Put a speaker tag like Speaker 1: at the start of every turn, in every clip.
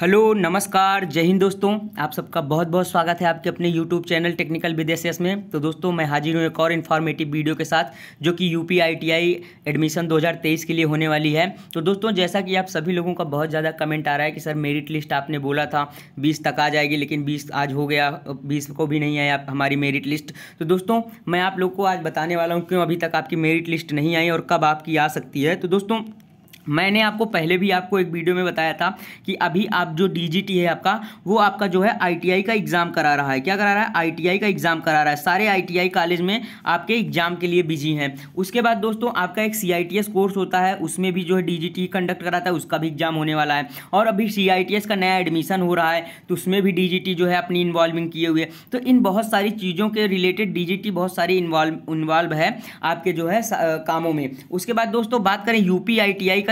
Speaker 1: hello नमस्कार जय हिंद दोस्तों आप सबका बहुत बहुत स्वागत है आपके अपने यूट्यूब चैनल टेक्निकल विदेश में तो दोस्तों मैं हाजिर हूँ एक और इन्फॉर्मेटिव वीडियो के साथ जो कि यू पी एडमिशन 2023 के लिए होने वाली है तो दोस्तों जैसा कि आप सभी लोगों का बहुत ज़्यादा कमेंट आ रहा है कि सर मेरिट लिस्ट आपने बोला था बीस तक आ जाएगी लेकिन बीस आज हो गया बीस को भी नहीं आया हमारी मेरिट लिस्ट तो दोस्तों मैं आप लोग को आज बताने वाला हूँ क्यों अभी तक आपकी मेरिट लिस्ट नहीं आई और कब आपकी आ सकती है तो दोस्तों मैंने आपको पहले भी आपको एक वीडियो में बताया था कि अभी आप जो डीजीटी है आपका वो आपका जो है आईटीआई का एग्ज़ाम करा रहा है क्या करा रहा है आईटीआई का एग्ज़ाम करा रहा है सारे आईटीआई कॉलेज में आपके एग्ज़ाम के लिए बिजी हैं उसके बाद दोस्तों आपका एक सीआईटीएस कोर्स होता है उसमें भी जो है डी कंडक्ट कराता है उसका भी एग्ज़ाम होने वाला है और अभी सी का नया एडमिशन हो रहा है तो उसमें भी डी जो है अपनी इन्वॉल्विंग किए हुए तो इन बहुत सारी चीज़ों के रिलेटेड डी बहुत सारी इन्वॉल्व इन्वॉल्व है आपके जो है कामों में उसके बाद दोस्तों बात करें यूपी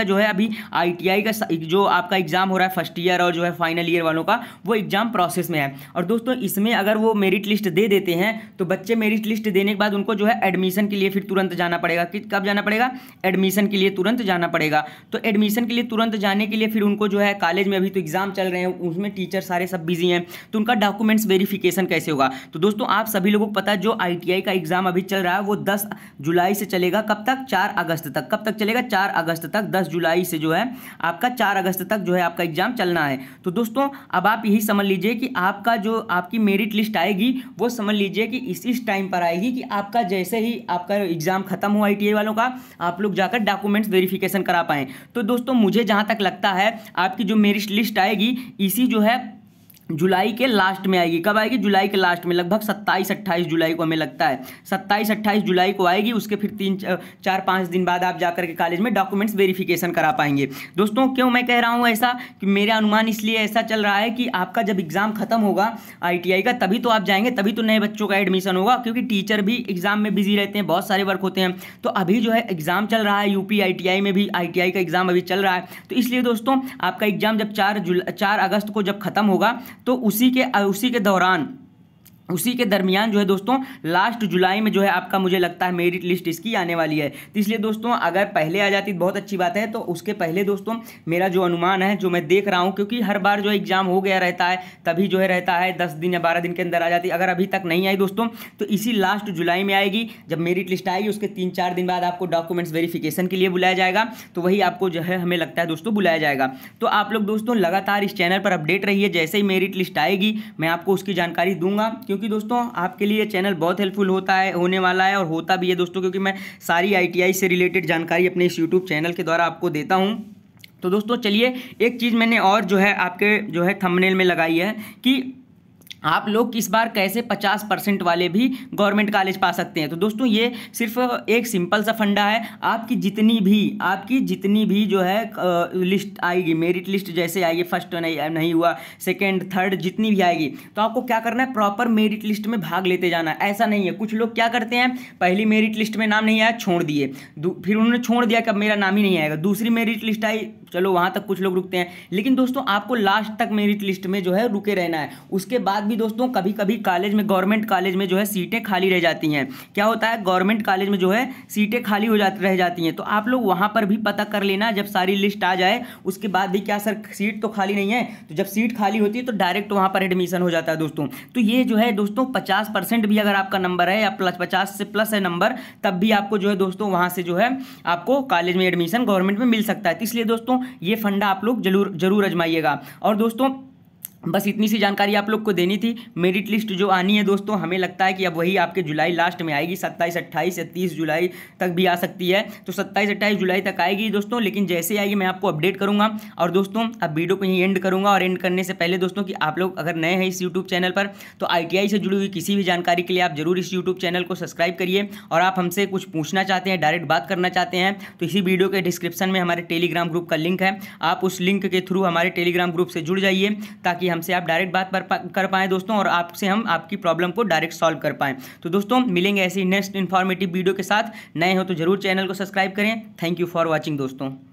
Speaker 1: का का जो है अभी आई का जो आपका एग्ज़ाम हो रहा है फर्स्ट ईयर और जो है फाइनल ईयर वालों का वो एग्ज़ाम प्रोसेस में है और दोस्तों इसमें अगर वो मेरिट लिस्ट दे देते हैं तो बच्चे मेरिट लिस्ट देने के बाद उनको जो है एडमिशन के लिए फिर तुरंत जाना पड़ेगा कि कब जाना पड़ेगा एडमिशन के लिए तुरंत जाना पड़ेगा तो एडमिशन के लिए तुरंत जाने के लिए फिर उनको जो है कॉलेज में अभी तो एग्ज़ाम चल रहे हैं उसमें टीचर सारे सब बिजी हैं तो उनका डॉक्यूमेंट्स वेरिफिकेशन कैसे होगा तो दोस्तों आप सभी लोगों को पता जो आई का एग्ज़ाम अभी चल रहा है वो दस जुलाई से चलेगा कब तक चार अगस्त तक कब तक चलेगा चार अगस्त तक दस जुलाई से जो है आपका चार अगस्त तक जो है आपका एग्जाम चलना है तो दोस्तों अब आप यही समझ लीजिए कि आपका जो आपकी मेरिट लिस्ट आएगी वो समझ लीजिए कि इस इस टाइम पर आएगी कि आपका जैसे ही आपका एग्जाम खत्म हुआ आई वालों का आप लोग जाकर डॉक्यूमेंट्स वेरिफिकेशन करा पाएँ तो दोस्तों मुझे जहाँ तक लगता है आपकी जो मेरिट लिस्ट आएगी इसी जो है जुलाई के लास्ट में आएगी कब आएगी जुलाई के लास्ट में लगभग सत्ताईस अट्ठाईस जुलाई को हमें लगता है सत्ताईस अट्ठाईस जुलाई को आएगी उसके फिर तीन चार पाँच दिन बाद आप जाकर के कॉलेज में डॉक्यूमेंट्स वेरिफिकेशन करा पाएंगे दोस्तों क्यों मैं कह रहा हूँ ऐसा कि मेरा अनुमान इसलिए ऐसा चल रहा है कि आपका जब एग्ज़ाम खत्म होगा आई का तभी तो आप जाएंगे तभी तो नए बच्चों का एडमिशन होगा क्योंकि टीचर भी एग्ज़ाम में बिजी रहते हैं बहुत सारे वर्क होते हैं तो अभी जो है एग्ज़ाम चल रहा है यूपी आई में भी आई का एग्ज़ाम अभी चल रहा है तो इसलिए दोस्तों आपका एग्ज़ाम जब चार जुलाई चार अगस्त को जब खत्म होगा तो उसी के उसी के दौरान उसी के दरमियान जो है दोस्तों लास्ट जुलाई में जो है आपका मुझे लगता है मेरिट लिस्ट इसकी आने वाली है तो इसलिए दोस्तों अगर पहले आ जाती बहुत अच्छी बात है तो उसके पहले दोस्तों मेरा जो अनुमान है जो मैं देख रहा हूँ क्योंकि हर बार जो एग्ज़ाम हो गया रहता है तभी जो है रहता है दस दिन या बारह दिन के अंदर आ जाती अगर अभी तक नहीं आई दोस्तों तो इसी लास्ट जुलाई में आएगी जब मेरिट लिस्ट आएगी उसके तीन चार दिन बाद आपको डॉक्यूमेंट्स वेरिफिकेशन के लिए बुलाया जाएगा तो वही आपको जो है हमें लगता है दोस्तों बुलाया जाएगा तो आप लोग दोस्तों लगातार इस चैनल पर अपडेट रहिए जैसे ही मेरिट लिस्ट आएगी मैं आपको उसकी जानकारी दूंगा क्योंकि क्योंकि दोस्तों आपके लिए चैनल बहुत हेल्पफुल होता है होने वाला है और होता भी है दोस्तों क्योंकि मैं सारी आई से रिलेटेड जानकारी अपने इस यूट्यूब चैनल के द्वारा आपको देता हूँ तो दोस्तों चलिए एक चीज़ मैंने और जो है आपके जो है थंबनेल में लगाई है कि आप लोग किस बार कैसे पचास परसेंट वाले भी गवर्नमेंट कॉलेज पा सकते हैं तो दोस्तों ये सिर्फ एक सिंपल सा फंडा है आपकी जितनी भी आपकी जितनी भी जो है लिस्ट आएगी मेरिट लिस्ट जैसे आएगी फर्स्ट नहीं नहीं हुआ सेकेंड थर्ड जितनी भी आएगी तो आपको क्या करना है प्रॉपर मेरिट लिस्ट में भाग लेते जाना ऐसा नहीं है कुछ लोग क्या करते हैं पहली मेरिट लिस्ट में नाम नहीं आया छोड़ दिए फिर उन्होंने छोड़ दिया कि मेरा नाम ही नहीं आएगा दूसरी मेरिट लिस्ट आई चलो वहाँ तक कुछ लोग रुकते हैं लेकिन दोस्तों आपको लास्ट तक मेरिट लिस्ट में जो है रुके रहना है उसके बाद भी दोस्तों कभी कभी कॉलेज में गवर्नमेंट कॉलेज में जो है सीटें खाली रह जाती हैं क्या होता है गवर्नमेंट कॉलेज में जो है सीटें खाली हो जाती रह जाती हैं तो आप लोग वहाँ पर भी पता कर लेना जब सारी लिस्ट आ जाए उसके बाद भी क्या सर सीट तो खाली नहीं है तो जब सीट खाली होती है तो डायरेक्ट वहाँ पर एडमिशन हो जाता है दोस्तों तो ये जो है दोस्तों पचास परसेंट भी अगर आपका नंबर है या प्लस पचास से प्लस है नंबर तब भी आपको जो है दोस्तों वहाँ से जो है आपको कॉलेज में एडमिशन गवर्नमेंट में मिल सकता है तो इसलिए दोस्तों ये फंडा आप लोग जरूर जरूर अजमाइएगा और दोस्तों बस इतनी सी जानकारी आप लोग को देनी थी मेरिट लिस्ट जो आनी है दोस्तों हमें लगता है कि अब वही आपके जुलाई लास्ट में आएगी सत्ताईस अट्ठाईस या तीस जुलाई तक भी आ सकती है तो सत्ताईस अट्ठाईस जुलाई तक आएगी दोस्तों लेकिन जैसे आएगी मैं आपको अपडेट करूंगा और दोस्तों अब वीडियो को यहीं एंड करूंगा और एंड करने से पहले दोस्तों कि आप लोग अगर नए हैं इस यूट्यूब चैनल पर तो आई से जुड़ी हुई किसी भी जानकारी के लिए आप जरूर इस यूट्यूब चैनल को सब्सक्राइब करिए और आप हमसे कुछ पूछना चाहते हैं डायरेक्ट बात करना चाहते हैं तो इसी वीडियो के डिस्क्रिप्शन में हमारे टेलीग्राम ग्रुप का लिंक है आप उस लिंक के थ्रू हमारे टेलीग्राम ग्रुप से जुड़ जाइए ताकि हमसे आप डायरेक्ट बात कर पाएँ दोस्तों और आपसे हम आपकी प्रॉब्लम को डायरेक्ट सॉल्व कर पाएँ तो दोस्तों मिलेंगे ऐसी नेक्स्ट इन्फॉर्मेटिव वीडियो के साथ नए हो तो जरूर चैनल को सब्सक्राइब करें थैंक यू फॉर वॉचिंग दोस्तों